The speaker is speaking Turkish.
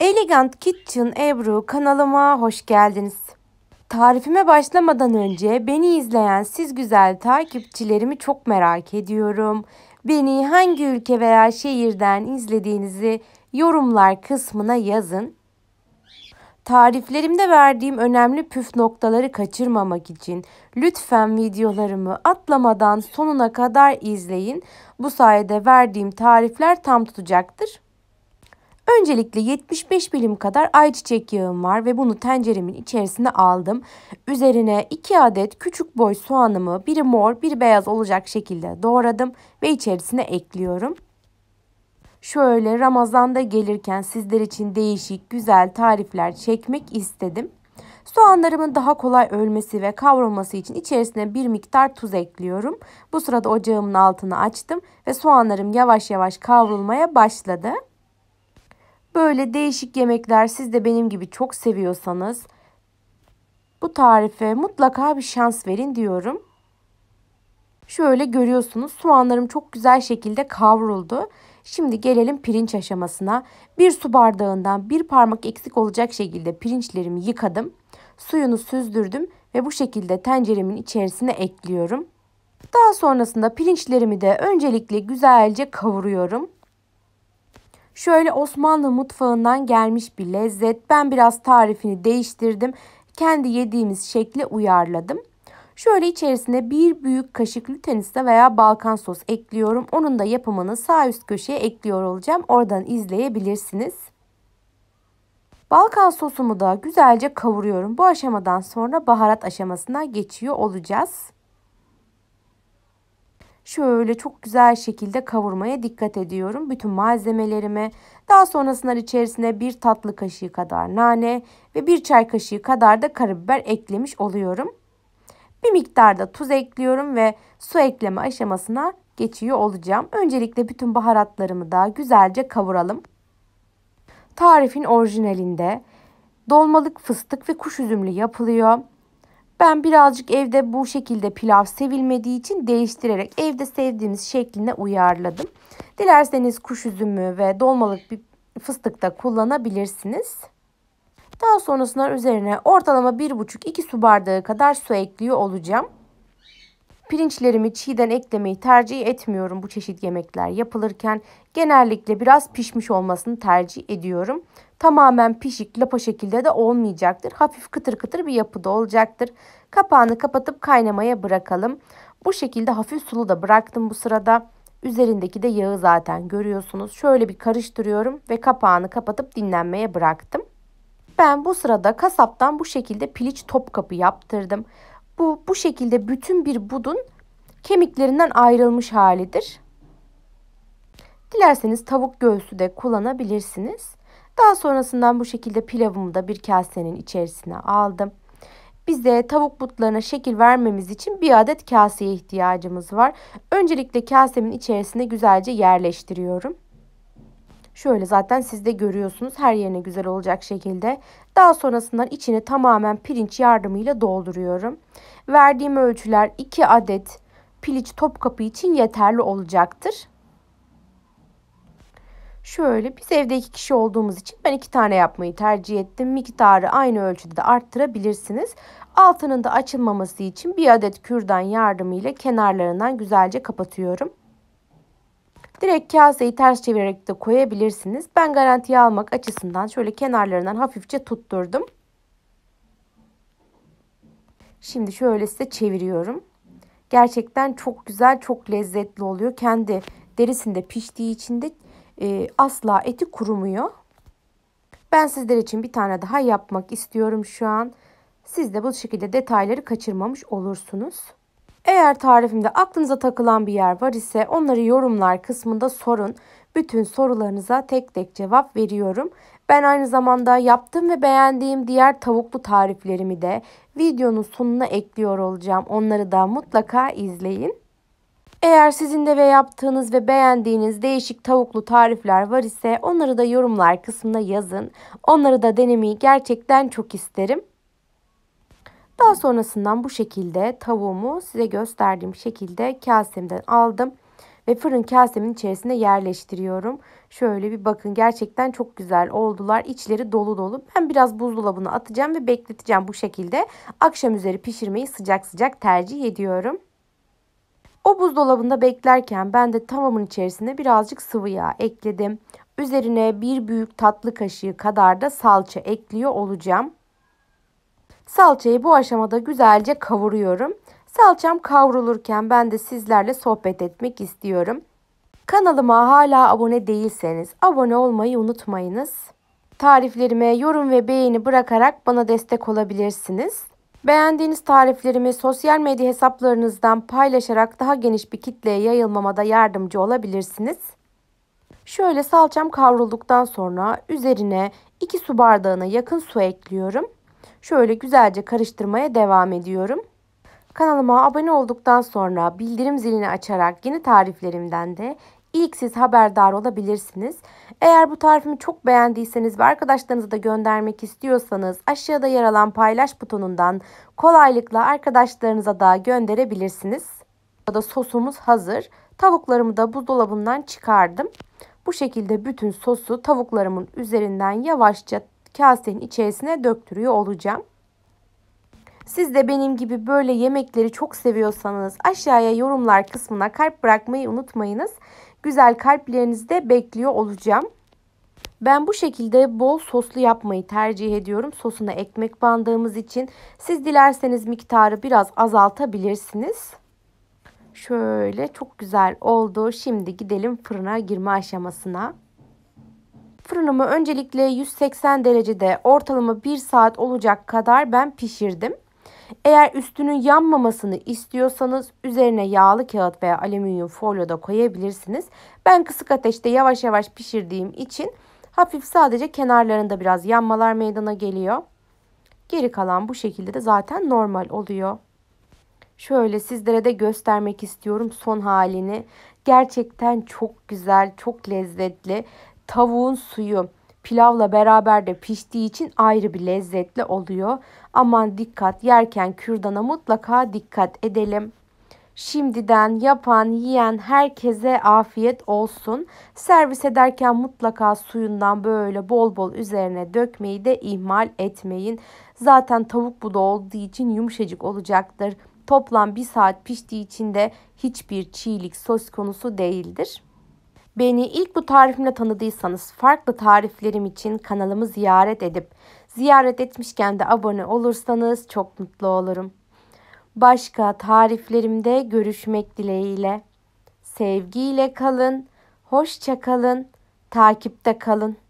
Elegant Kitchen Ebru kanalıma hoş geldiniz. Tarifime başlamadan önce beni izleyen siz güzel takipçilerimi çok merak ediyorum. Beni hangi ülke veya şehirden izlediğinizi yorumlar kısmına yazın. Tariflerimde verdiğim önemli püf noktaları kaçırmamak için lütfen videolarımı atlamadan sonuna kadar izleyin. Bu sayede verdiğim tarifler tam tutacaktır. Öncelikle 75 milim kadar ayçiçek yağım var ve bunu tenceremin içerisine aldım. Üzerine 2 adet küçük boy soğanımı biri mor biri beyaz olacak şekilde doğradım ve içerisine ekliyorum. Şöyle Ramazan'da gelirken sizler için değişik güzel tarifler çekmek istedim. Soğanlarımın daha kolay ölmesi ve kavrulması için içerisine bir miktar tuz ekliyorum. Bu sırada ocağımın altını açtım ve soğanlarım yavaş yavaş kavrulmaya başladı. Böyle değişik yemekler siz de benim gibi çok seviyorsanız bu tarife mutlaka bir şans verin diyorum. Şöyle görüyorsunuz soğanlarım çok güzel şekilde kavruldu. Şimdi gelelim pirinç aşamasına. Bir su bardağından bir parmak eksik olacak şekilde pirinçlerimi yıkadım. Suyunu süzdürdüm ve bu şekilde tenceremin içerisine ekliyorum. Daha sonrasında pirinçlerimi de öncelikle güzelce kavuruyorum. Şöyle Osmanlı mutfağından gelmiş bir lezzet. Ben biraz tarifini değiştirdim. Kendi yediğimiz şekle uyarladım. Şöyle içerisine bir büyük kaşık lütenista veya balkan sos ekliyorum. Onun da yapımını sağ üst köşeye ekliyor olacağım. Oradan izleyebilirsiniz. Balkan sosumu da güzelce kavuruyorum. Bu aşamadan sonra baharat aşamasına geçiyor olacağız şöyle çok güzel şekilde kavurmaya dikkat ediyorum. Bütün malzemelerimi daha sonrasında içerisine bir tatlı kaşığı kadar nane ve bir çay kaşığı kadar da karabiber eklemiş oluyorum. Bir miktar da tuz ekliyorum ve su ekleme aşamasına geçiyor olacağım. Öncelikle bütün baharatlarımı da güzelce kavuralım. Tarifin orijinalinde dolmalık fıstık ve kuş üzümlü yapılıyor. Ben birazcık evde bu şekilde pilav sevilmediği için değiştirerek evde sevdiğimiz şekline uyarladım. Dilerseniz kuş üzümü ve dolmalık bir fıstık da kullanabilirsiniz. Daha sonrasında üzerine ortalama 1,5-2 su bardağı kadar su ekliyor olacağım. Pirinçlerimi çiğden eklemeyi tercih etmiyorum bu çeşit yemekler yapılırken. Genellikle biraz pişmiş olmasını tercih ediyorum. Tamamen pişik lapa şekilde de olmayacaktır. Hafif kıtır kıtır bir yapıda olacaktır. Kapağını kapatıp kaynamaya bırakalım. Bu şekilde hafif sulu da bıraktım bu sırada. Üzerindeki de yağı zaten görüyorsunuz. Şöyle bir karıştırıyorum ve kapağını kapatıp dinlenmeye bıraktım. Ben bu sırada kasaptan bu şekilde piliç top kapı yaptırdım. Bu, bu şekilde bütün bir budun kemiklerinden ayrılmış halidir. Dilerseniz tavuk göğsü de kullanabilirsiniz. Daha sonrasından bu şekilde pilavımı da bir kasenin içerisine aldım. Bizde tavuk butlarına şekil vermemiz için bir adet kaseye ihtiyacımız var. Öncelikle kasemin içerisine güzelce yerleştiriyorum. Şöyle zaten siz de görüyorsunuz her yerine güzel olacak şekilde. Daha sonrasında içini tamamen pirinç yardımıyla dolduruyorum. Verdiğim ölçüler 2 adet piliç topkapı için yeterli olacaktır. Şöyle biz evde iki kişi olduğumuz için ben iki tane yapmayı tercih ettim. Miktarı aynı ölçüde de arttırabilirsiniz. Altının da açılmaması için bir adet kürdan yardımıyla kenarlarından güzelce kapatıyorum. Direkt kaseyi ters çevirerek de koyabilirsiniz. Ben garantiye almak açısından şöyle kenarlarından hafifçe tutturdum. Şimdi şöyle size çeviriyorum. Gerçekten çok güzel, çok lezzetli oluyor. Kendi derisinde piştiği için de e, asla eti kurumuyor. Ben sizler için bir tane daha yapmak istiyorum şu an. Siz de bu şekilde detayları kaçırmamış olursunuz. Eğer tarifimde aklınıza takılan bir yer var ise onları yorumlar kısmında sorun. Bütün sorularınıza tek tek cevap veriyorum. Ben aynı zamanda yaptığım ve beğendiğim diğer tavuklu tariflerimi de videonun sonuna ekliyor olacağım. Onları da mutlaka izleyin. Eğer sizin de ve yaptığınız ve beğendiğiniz değişik tavuklu tarifler var ise onları da yorumlar kısmına yazın. Onları da denemeyi gerçekten çok isterim. Daha sonrasından bu şekilde tavuğumu size gösterdiğim şekilde kasemden aldım. Ve fırın kasemin içerisine yerleştiriyorum. Şöyle bir bakın gerçekten çok güzel oldular. İçleri dolu dolu. Ben biraz buzdolabına atacağım ve bekleteceğim bu şekilde. Akşam üzeri pişirmeyi sıcak sıcak tercih ediyorum. O buzdolabında beklerken ben de tavamın içerisine birazcık sıvı yağ ekledim. Üzerine bir büyük tatlı kaşığı kadar da salça ekliyor olacağım. Salçayı bu aşamada güzelce kavuruyorum. Salçam kavrulurken ben de sizlerle sohbet etmek istiyorum. Kanalıma hala abone değilseniz abone olmayı unutmayınız. Tariflerime yorum ve beğeni bırakarak bana destek olabilirsiniz. Beğendiğiniz tariflerimi sosyal medya hesaplarınızdan paylaşarak daha geniş bir kitleye yayılmama da yardımcı olabilirsiniz. Şöyle salçam kavrulduktan sonra üzerine 2 su bardağına yakın su ekliyorum. Şöyle güzelce karıştırmaya devam ediyorum. Kanalıma abone olduktan sonra bildirim zilini açarak yeni tariflerimden de ilk siz haberdar olabilirsiniz. Eğer bu tarifimi çok beğendiyseniz ve arkadaşlarınıza da göndermek istiyorsanız aşağıda yer alan paylaş butonundan kolaylıkla arkadaşlarınıza da gönderebilirsiniz. Burada sosumuz hazır. Tavuklarımı da buzdolabından çıkardım. Bu şekilde bütün sosu tavuklarımın üzerinden yavaşça kasenin içerisine döktürüyor olacağım. Siz de benim gibi böyle yemekleri çok seviyorsanız aşağıya yorumlar kısmına kalp bırakmayı unutmayınız. Güzel kalplerinizi de bekliyor olacağım. Ben bu şekilde bol soslu yapmayı tercih ediyorum. Sosuna ekmek bandığımız için. Siz dilerseniz miktarı biraz azaltabilirsiniz. Şöyle çok güzel oldu. Şimdi gidelim fırına girme aşamasına. Fırınımı öncelikle 180 derecede ortalama 1 saat olacak kadar ben pişirdim. Eğer üstünün yanmamasını istiyorsanız üzerine yağlı kağıt veya alüminyum folyo da koyabilirsiniz. Ben kısık ateşte yavaş yavaş pişirdiğim için hafif sadece kenarlarında biraz yanmalar meydana geliyor. Geri kalan bu şekilde de zaten normal oluyor. Şöyle sizlere de göstermek istiyorum son halini. Gerçekten çok güzel, çok lezzetli tavuğun suyu pilavla beraber de piştiği için ayrı bir lezzetli oluyor. Aman dikkat yerken kürdana mutlaka dikkat edelim. Şimdiden yapan, yiyen herkese afiyet olsun. Servis ederken mutlaka suyundan böyle bol bol üzerine dökmeyi de ihmal etmeyin. Zaten tavuk bu da olduğu için yumuşacık olacaktır. Toplam bir saat piştiği için de hiçbir çiğlik söz konusu değildir. Beni ilk bu tarifimle tanıdıysanız farklı tariflerim için kanalımı ziyaret edip ziyaret etmişken de abone olursanız çok mutlu olurum. Başka tariflerimde görüşmek dileğiyle. Sevgiyle kalın, hoşça kalın, takipte kalın.